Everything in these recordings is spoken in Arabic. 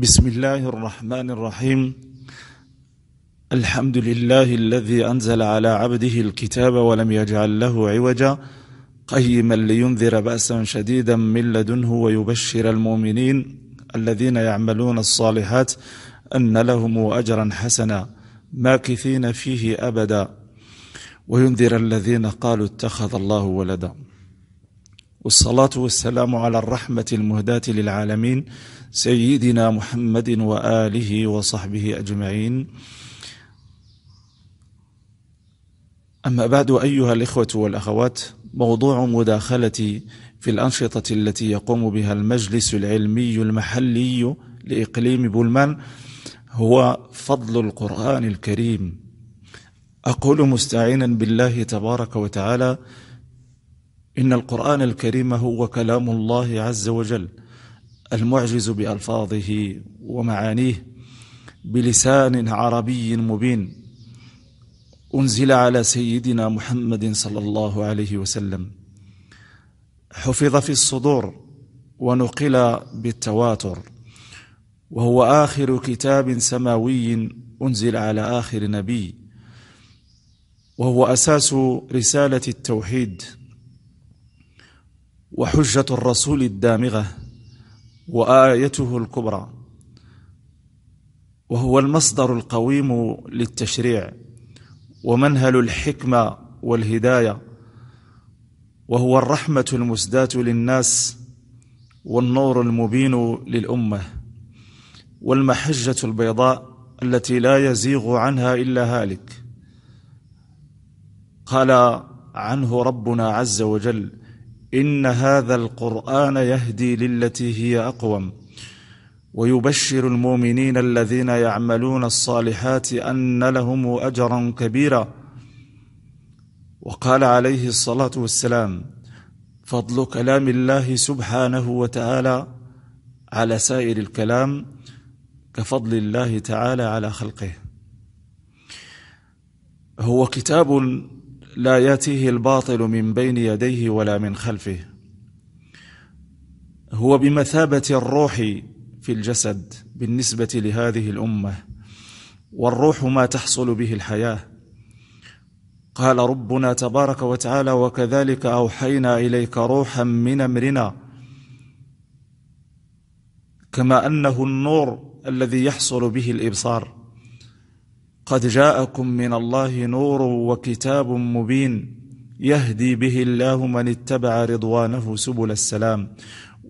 بسم الله الرحمن الرحيم الحمد لله الذي أنزل على عبده الكتاب ولم يجعل له عوجا قيما لينذر بأسا شديدا من لدنه ويبشر المؤمنين الذين يعملون الصالحات أن لهم أجرا حسنا ماكثين فيه أبدا وينذر الذين قالوا اتخذ الله ولدا والصلاة والسلام على الرحمة المهداة للعالمين سيدنا محمد وآله وصحبه أجمعين أما بعد أيها الإخوة والأخوات موضوع مداخلتي في الأنشطة التي يقوم بها المجلس العلمي المحلي لإقليم بولمان هو فضل القرآن الكريم أقول مستعينا بالله تبارك وتعالى إن القرآن الكريم هو كلام الله عز وجل المعجز بألفاظه ومعانيه بلسان عربي مبين أنزل على سيدنا محمد صلى الله عليه وسلم حفظ في الصدور ونقل بالتواتر وهو آخر كتاب سماوي أنزل على آخر نبي وهو أساس رسالة التوحيد وحجة الرسول الدامغة وايته الكبرى وهو المصدر القويم للتشريع ومنهل الحكمه والهدايه وهو الرحمه المسداه للناس والنور المبين للامه والمحجه البيضاء التي لا يزيغ عنها الا هالك قال عنه ربنا عز وجل ان هذا القران يهدي للتي هي اقوم ويبشر المؤمنين الذين يعملون الصالحات ان لهم اجرا كبيرا وقال عليه الصلاه والسلام فضل كلام الله سبحانه وتعالى على سائر الكلام كفضل الله تعالى على خلقه هو كتاب لا ياتيه الباطل من بين يديه ولا من خلفه هو بمثابه الروح في الجسد بالنسبه لهذه الامه والروح ما تحصل به الحياه قال ربنا تبارك وتعالى وكذلك اوحينا اليك روحا من امرنا كما انه النور الذي يحصل به الابصار قد جاءكم من الله نور وكتاب مبين يهدي به الله من اتبع رضوانه سبل السلام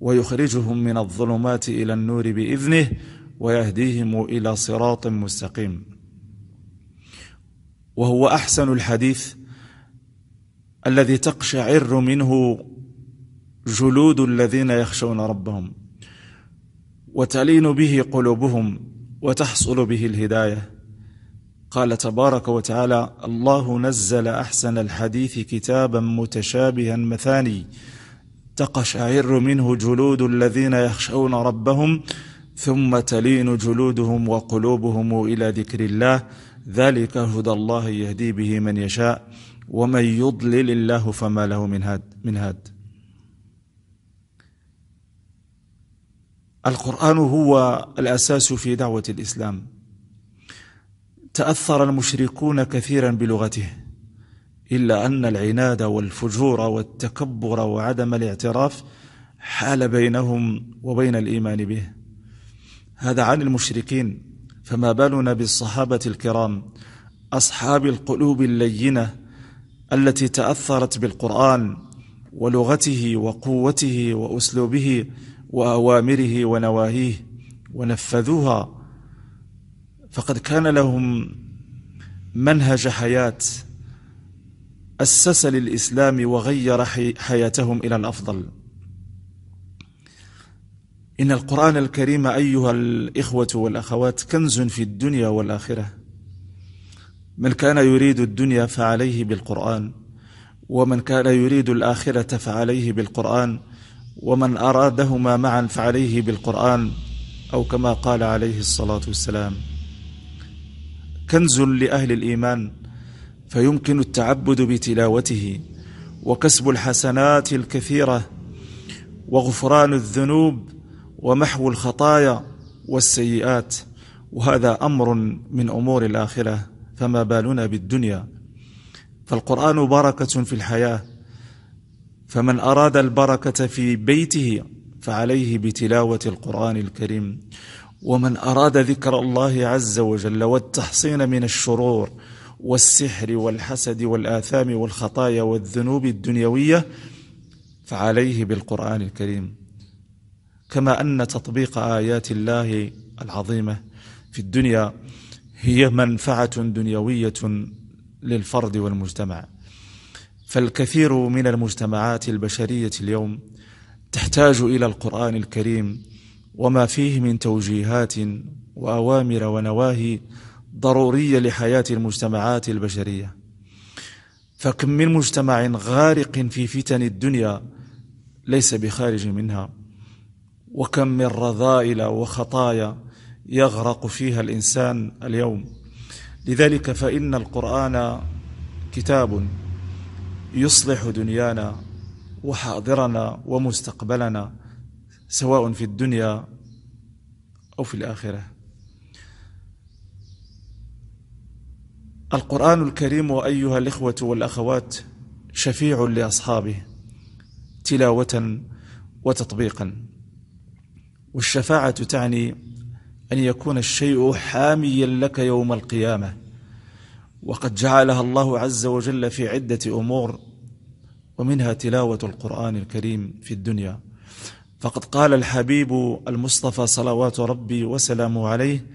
ويخرجهم من الظلمات الى النور باذنه ويهديهم الى صراط مستقيم وهو احسن الحديث الذي تقشعر منه جلود الذين يخشون ربهم وتلين به قلوبهم وتحصل به الهدايه قال تبارك وتعالى الله نزل احسن الحديث كتابا متشابها مثاني تقشعر منه جلود الذين يخشون ربهم ثم تلين جلودهم وقلوبهم الى ذكر الله ذلك هدى الله يهدي به من يشاء ومن يضلل الله فما له من هاد من هاد القران هو الاساس في دعوه الاسلام تاثر المشركون كثيرا بلغته الا ان العناد والفجور والتكبر وعدم الاعتراف حال بينهم وبين الايمان به هذا عن المشركين فما بالنا بالصحابه الكرام اصحاب القلوب اللينه التي تاثرت بالقران ولغته وقوته واسلوبه واوامره ونواهيه ونفذوها فقد كان لهم منهج حياه اسس للاسلام وغير حياتهم الى الافضل ان القران الكريم ايها الاخوه والاخوات كنز في الدنيا والاخره من كان يريد الدنيا فعليه بالقران ومن كان يريد الاخره فعليه بالقران ومن ارادهما معا فعليه بالقران او كما قال عليه الصلاه والسلام كنز لأهل الإيمان فيمكن التعبد بتلاوته وكسب الحسنات الكثيرة وغفران الذنوب ومحو الخطايا والسيئات وهذا أمر من أمور الآخرة فما بالنا بالدنيا فالقرآن بركة في الحياة فمن أراد البركة في بيته فعليه بتلاوة القرآن الكريم ومن اراد ذكر الله عز وجل والتحصين من الشرور والسحر والحسد والاثام والخطايا والذنوب الدنيويه فعليه بالقران الكريم كما ان تطبيق ايات الله العظيمه في الدنيا هي منفعه دنيويه للفرد والمجتمع فالكثير من المجتمعات البشريه اليوم تحتاج الى القران الكريم وما فيه من توجيهات وأوامر ونواهي ضرورية لحياة المجتمعات البشرية فكم من مجتمع غارق في فتن الدنيا ليس بخارج منها وكم من رذائل وخطايا يغرق فيها الإنسان اليوم لذلك فإن القرآن كتاب يصلح دنيانا وحاضرنا ومستقبلنا سواء في الدنيا أو في الآخرة القرآن الكريم أيها الإخوة والأخوات شفيع لأصحابه تلاوة وتطبيقا والشفاعة تعني أن يكون الشيء حاميا لك يوم القيامة وقد جعلها الله عز وجل في عدة أمور ومنها تلاوة القرآن الكريم في الدنيا فقد قال الحبيب المصطفى صلوات ربي وسلامه عليه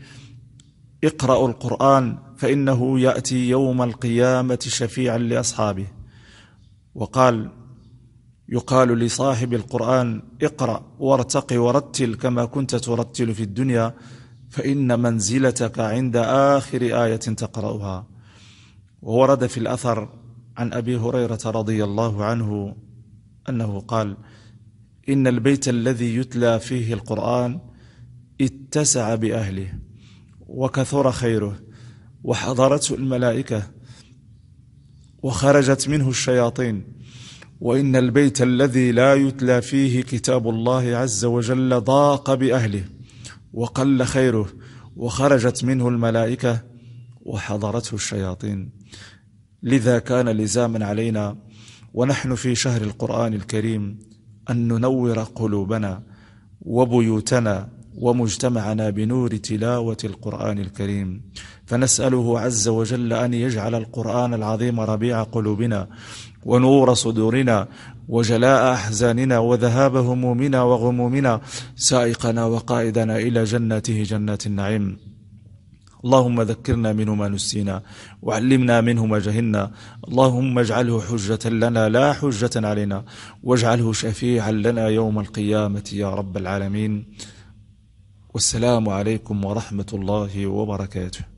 اقرأوا القرآن فإنه يأتي يوم القيامة شفيعا لأصحابه وقال يقال لصاحب القرآن اقرأ وارتق ورتل كما كنت ترتل في الدنيا فإن منزلتك عند آخر آية تقرأها وورد في الأثر عن أبي هريرة رضي الله عنه أنه قال: إن البيت الذي يتلى فيه القرآن اتسع بأهله وكثر خيره وحضرته الملائكة وخرجت منه الشياطين وإن البيت الذي لا يتلى فيه كتاب الله عز وجل ضاق بأهله وقل خيره وخرجت منه الملائكة وحضرته الشياطين لذا كان لزاما علينا ونحن في شهر القرآن الكريم أن ننور قلوبنا وبيوتنا ومجتمعنا بنور تلاوة القرآن الكريم فنسأله عز وجل أن يجعل القرآن العظيم ربيع قلوبنا ونور صدورنا وجلاء أحزاننا وذهاب همومنا وغمومنا سائقنا وقائدنا إلى جنته جنات النعيم اللهم ذكرنا منه ما نسينا وعلمنا منه ما جهلنا اللهم اجعله حجة لنا لا حجة علينا واجعله شفيعا لنا يوم القيامة يا رب العالمين والسلام عليكم ورحمة الله وبركاته